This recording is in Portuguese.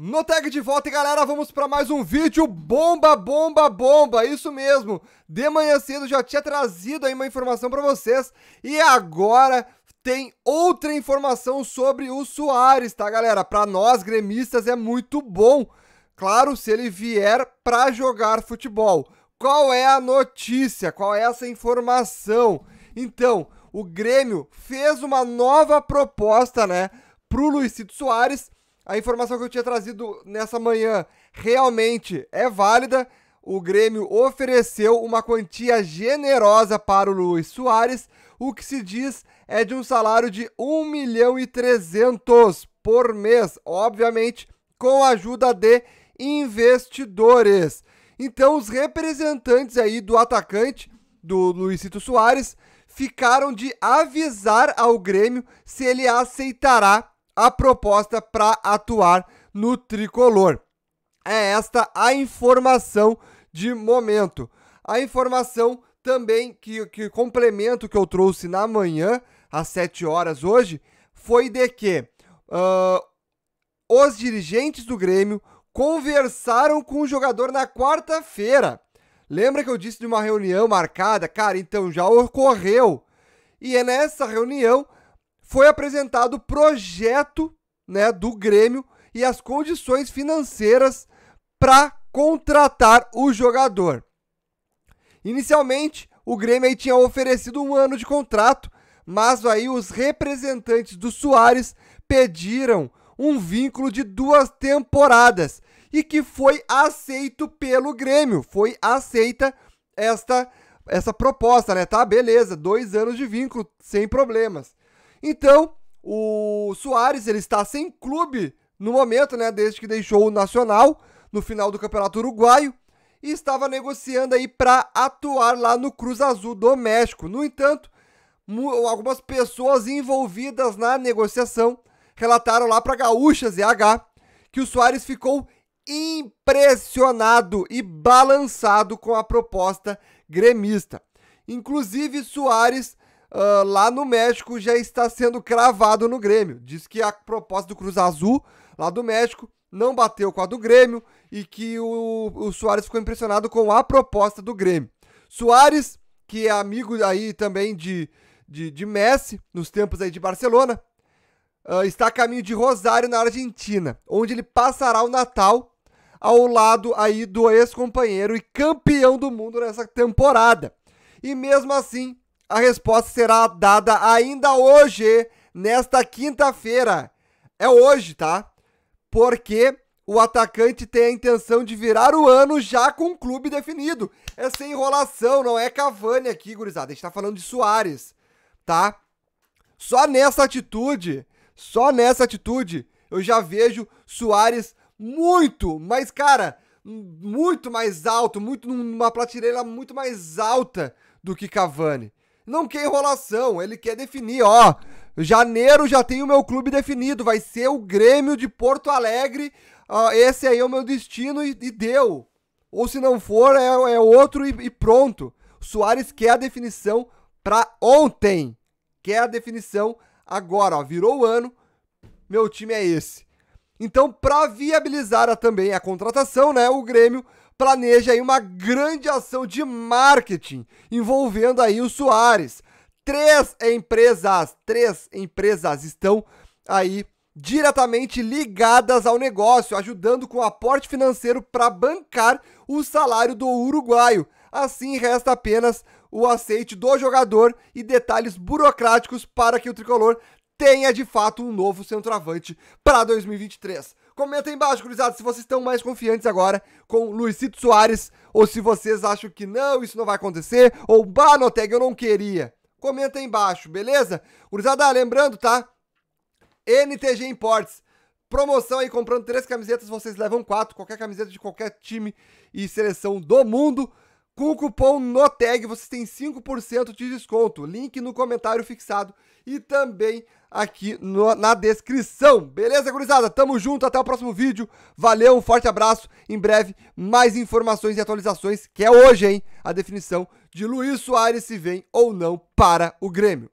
No tag de volta, galera, vamos para mais um vídeo bomba, bomba, bomba, isso mesmo. De manhã cedo já tinha trazido aí uma informação para vocês e agora tem outra informação sobre o Soares, tá, galera? Para nós gremistas é muito bom, claro, se ele vier para jogar futebol. Qual é a notícia? Qual é essa informação? Então, o Grêmio fez uma nova proposta, né, pro Luizito Soares a informação que eu tinha trazido nessa manhã realmente é válida. O Grêmio ofereceu uma quantia generosa para o Luiz Soares, o que se diz é de um salário de 1 milhão e 300 por mês, obviamente com a ajuda de investidores. Então os representantes aí do atacante do Luizito Soares ficaram de avisar ao Grêmio se ele aceitará a proposta para atuar no tricolor. É esta a informação de momento. A informação também que, que complemento que eu trouxe na manhã, às 7 horas hoje, foi de que uh, os dirigentes do Grêmio conversaram com o jogador na quarta-feira. Lembra que eu disse de uma reunião marcada? Cara, então já ocorreu. E é nessa reunião foi apresentado o projeto né, do Grêmio e as condições financeiras para contratar o jogador. Inicialmente, o Grêmio tinha oferecido um ano de contrato, mas aí os representantes do Soares pediram um vínculo de duas temporadas e que foi aceito pelo Grêmio. Foi aceita esta essa proposta, né? Tá, beleza, dois anos de vínculo, sem problemas. Então, o Soares ele está sem clube no momento, né, desde que deixou o Nacional no final do Campeonato Uruguaio e estava negociando aí para atuar lá no Cruz Azul do México. No entanto, algumas pessoas envolvidas na negociação relataram lá para Gaúcha ZH que o Soares ficou impressionado e balançado com a proposta gremista. Inclusive, Soares uh, lá no México já está sendo cravado no Grêmio. Diz que a proposta do Cruz Azul, lá do México, não bateu com a do Grêmio e que o, o Soares ficou impressionado com a proposta do Grêmio. Soares, que é amigo aí também de, de, de Messi, nos tempos aí de Barcelona, uh, está a caminho de Rosário, na Argentina, onde ele passará o Natal ao lado aí do ex-companheiro e campeão do mundo nessa temporada. E mesmo assim, a resposta será dada ainda hoje, nesta quinta-feira. É hoje, tá? Porque o atacante tem a intenção de virar o ano já com o clube definido. É sem enrolação, não é Cavani aqui, gurizada. A gente tá falando de Soares, tá? Só nessa atitude, só nessa atitude, eu já vejo Soares muito, mas cara, muito mais alto, muito numa prateleira muito mais alta do que Cavani não quer enrolação, ele quer definir, ó. Janeiro já tem o meu clube definido, vai ser o Grêmio de Porto Alegre. esse aí é o meu destino e, e deu. Ou se não for, é, é outro e, e pronto. Soares quer a definição para ontem. Quer a definição agora, ó, virou o ano. Meu time é esse. Então, para viabilizar a, também a contratação, né, o Grêmio planeja aí uma grande ação de marketing envolvendo aí o Soares. Três empresas, três empresas estão aí diretamente ligadas ao negócio, ajudando com aporte financeiro para bancar o salário do uruguaio. Assim resta apenas o aceite do jogador e detalhes burocráticos para que o tricolor tenha de fato um novo centroavante para 2023. Comenta aí embaixo, gurizada, se vocês estão mais confiantes agora com Luizito Soares ou se vocês acham que não, isso não vai acontecer ou Banoteg, eu não queria. Comenta aí embaixo, beleza? Gurizada, lembrando, tá? NTG Imports. Promoção aí, comprando três camisetas, vocês levam quatro, qualquer camiseta de qualquer time e seleção do mundo. Com o cupom NOTEG, vocês têm 5% de desconto. Link no comentário fixado e também aqui no, na descrição. Beleza, gurizada? Tamo junto, até o próximo vídeo. Valeu, um forte abraço. Em breve, mais informações e atualizações, que é hoje, hein? A definição de Luiz Soares se vem ou não para o Grêmio.